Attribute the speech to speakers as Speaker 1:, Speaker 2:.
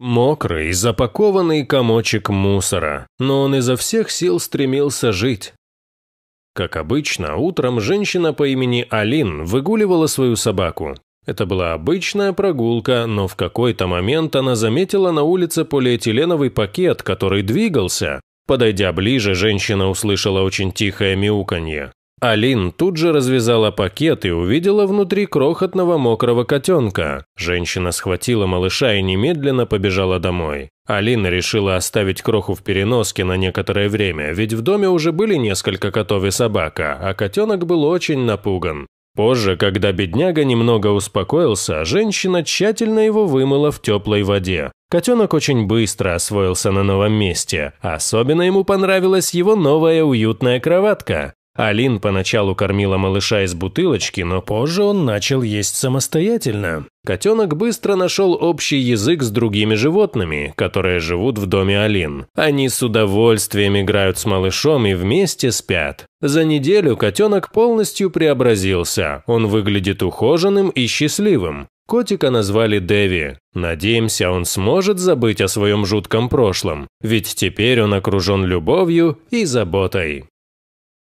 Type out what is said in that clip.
Speaker 1: Мокрый, запакованный комочек мусора, но он изо всех сил стремился жить. Как обычно, утром женщина по имени Алин выгуливала свою собаку. Это была обычная прогулка, но в какой-то момент она заметила на улице полиэтиленовый пакет, который двигался. Подойдя ближе, женщина услышала очень тихое мяуканье. Алин тут же развязала пакет и увидела внутри крохотного мокрого котенка. Женщина схватила малыша и немедленно побежала домой. Алина решила оставить кроху в переноске на некоторое время, ведь в доме уже были несколько котов и собака, а котенок был очень напуган. Позже, когда бедняга немного успокоился, женщина тщательно его вымыла в теплой воде. Котенок очень быстро освоился на новом месте. Особенно ему понравилась его новая уютная кроватка. Алин поначалу кормила малыша из бутылочки, но позже он начал есть самостоятельно. Котенок быстро нашел общий язык с другими животными, которые живут в доме Алин. Они с удовольствием играют с малышом и вместе спят. За неделю котенок полностью преобразился. Он выглядит ухоженным и счастливым. Котика назвали Дэви. Надеемся, он сможет забыть о своем жутком прошлом, ведь теперь он окружен любовью и заботой.